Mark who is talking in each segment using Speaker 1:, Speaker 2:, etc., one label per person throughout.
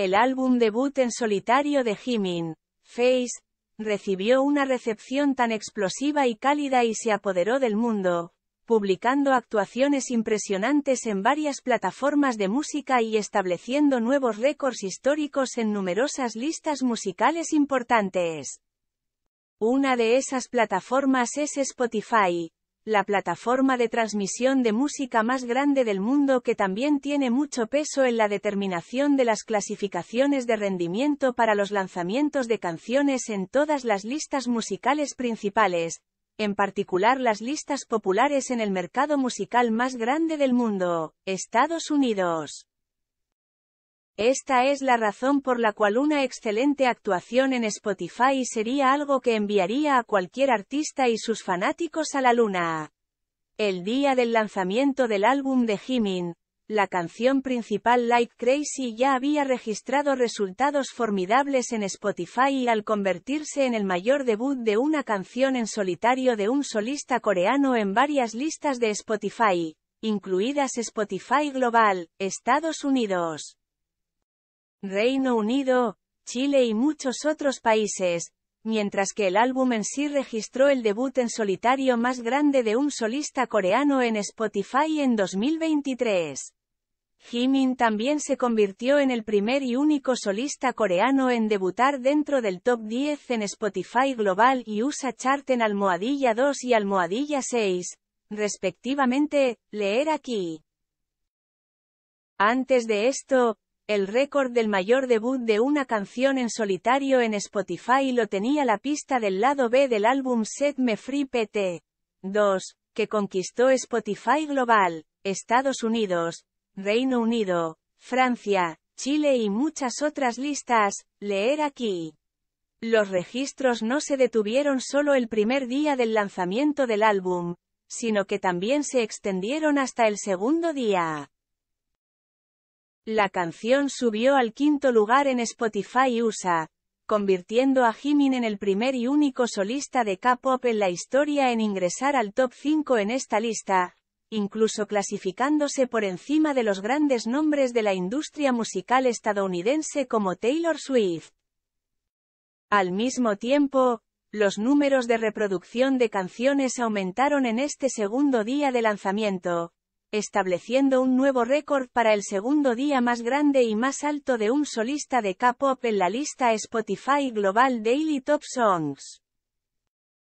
Speaker 1: El álbum debut en solitario de Jimin, Face, recibió una recepción tan explosiva y cálida y se apoderó del mundo, publicando actuaciones impresionantes en varias plataformas de música y estableciendo nuevos récords históricos en numerosas listas musicales importantes. Una de esas plataformas es Spotify, la plataforma de transmisión de música más grande del mundo que también tiene mucho peso en la determinación de las clasificaciones de rendimiento para los lanzamientos de canciones en todas las listas musicales principales, en particular las listas populares en el mercado musical más grande del mundo, Estados Unidos. Esta es la razón por la cual una excelente actuación en Spotify sería algo que enviaría a cualquier artista y sus fanáticos a la luna. El día del lanzamiento del álbum de Jimin, la canción principal "Light Crazy ya había registrado resultados formidables en Spotify al convertirse en el mayor debut de una canción en solitario de un solista coreano en varias listas de Spotify, incluidas Spotify Global, Estados Unidos. Reino Unido, Chile y muchos otros países, mientras que el álbum en sí registró el debut en solitario más grande de un solista coreano en Spotify en 2023. Jimin también se convirtió en el primer y único solista coreano en debutar dentro del top 10 en Spotify Global y USA Chart en Almohadilla 2 y Almohadilla 6, respectivamente, leer aquí. Antes de esto, el récord del mayor debut de una canción en solitario en Spotify lo tenía la pista del lado B del álbum Set Me Free PT. 2, que conquistó Spotify Global, Estados Unidos, Reino Unido, Francia, Chile y muchas otras listas, leer aquí. Los registros no se detuvieron solo el primer día del lanzamiento del álbum, sino que también se extendieron hasta el segundo día. La canción subió al quinto lugar en Spotify USA, convirtiendo a Jimin en el primer y único solista de K-pop en la historia en ingresar al top 5 en esta lista, incluso clasificándose por encima de los grandes nombres de la industria musical estadounidense como Taylor Swift. Al mismo tiempo, los números de reproducción de canciones aumentaron en este segundo día de lanzamiento, estableciendo un nuevo récord para el segundo día más grande y más alto de un solista de K-pop en la lista Spotify Global Daily Top Songs.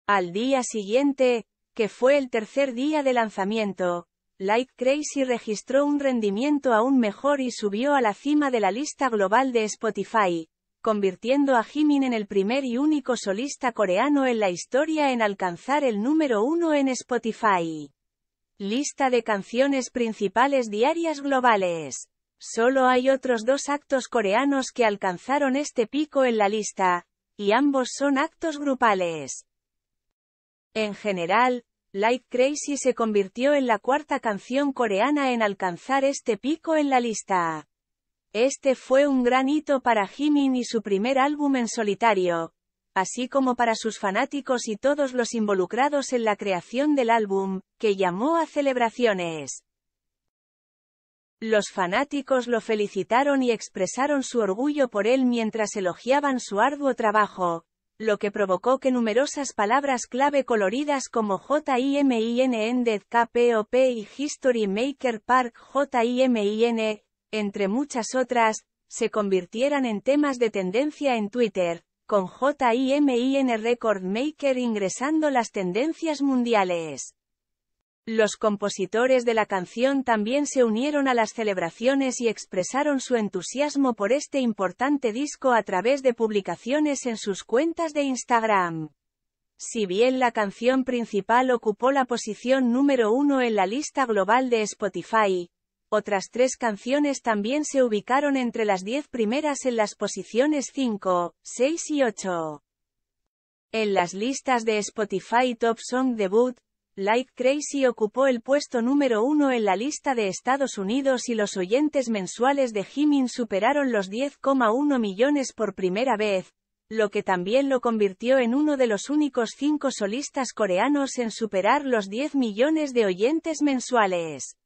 Speaker 1: Al día siguiente, que fue el tercer día de lanzamiento, Light Crazy registró un rendimiento aún mejor y subió a la cima de la lista global de Spotify, convirtiendo a Jimin en el primer y único solista coreano en la historia en alcanzar el número uno en Spotify. Lista de canciones principales diarias globales. Solo hay otros dos actos coreanos que alcanzaron este pico en la lista, y ambos son actos grupales. En general, Light Crazy se convirtió en la cuarta canción coreana en alcanzar este pico en la lista. Este fue un gran hito para Jimin y su primer álbum en solitario, así como para sus fanáticos y todos los involucrados en la creación del álbum, que llamó a celebraciones. Los fanáticos lo felicitaron y expresaron su orgullo por él mientras elogiaban su arduo trabajo, lo que provocó que numerosas palabras clave coloridas como JIMIN KPOP y History Maker Park JIMIN, entre muchas otras, se convirtieran en temas de tendencia en Twitter, con JIMIN Record Maker ingresando las tendencias mundiales. Los compositores de la canción también se unieron a las celebraciones y expresaron su entusiasmo por este importante disco a través de publicaciones en sus cuentas de Instagram. Si bien la canción principal ocupó la posición número uno en la lista global de Spotify, otras tres canciones también se ubicaron entre las diez primeras en las posiciones 5, 6 y 8. En las listas de Spotify Top Song Debut, Like Crazy ocupó el puesto número uno en la lista de Estados Unidos y los oyentes mensuales de Jimin superaron los 10,1 millones por primera vez, lo que también lo convirtió en uno de los únicos cinco solistas coreanos en superar los 10 millones de oyentes mensuales.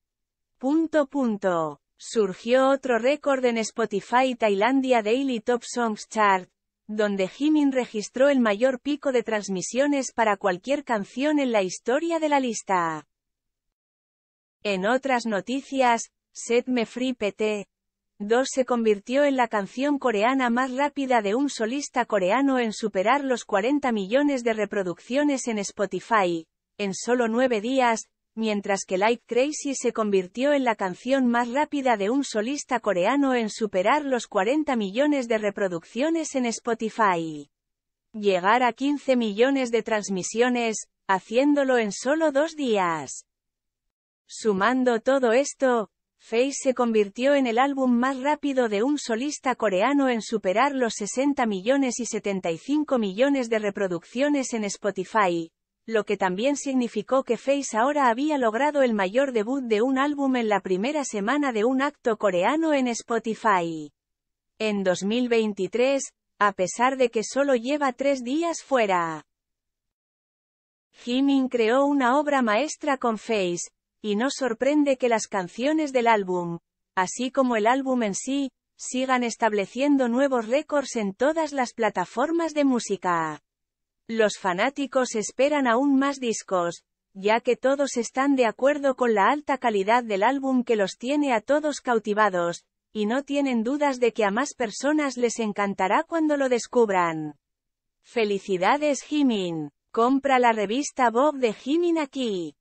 Speaker 1: Punto punto. Surgió otro récord en Spotify Tailandia Daily Top Songs Chart, donde Jimin registró el mayor pico de transmisiones para cualquier canción en la historia de la lista. En otras noticias, Set Me Free PT 2 se convirtió en la canción coreana más rápida de un solista coreano en superar los 40 millones de reproducciones en Spotify, en solo nueve días, mientras que Light Crazy se convirtió en la canción más rápida de un solista coreano en superar los 40 millones de reproducciones en Spotify. Llegar a 15 millones de transmisiones, haciéndolo en solo dos días. Sumando todo esto, Face se convirtió en el álbum más rápido de un solista coreano en superar los 60 millones y 75 millones de reproducciones en Spotify, lo que también significó que Face ahora había logrado el mayor debut de un álbum en la primera semana de un acto coreano en Spotify. En 2023, a pesar de que solo lleva tres días fuera, Jimin creó una obra maestra con Face, y no sorprende que las canciones del álbum, así como el álbum en sí, sigan estableciendo nuevos récords en todas las plataformas de música. Los fanáticos esperan aún más discos, ya que todos están de acuerdo con la alta calidad del álbum que los tiene a todos cautivados, y no tienen dudas de que a más personas les encantará cuando lo descubran. Felicidades Jimin. Compra la revista Bob de Jimin aquí.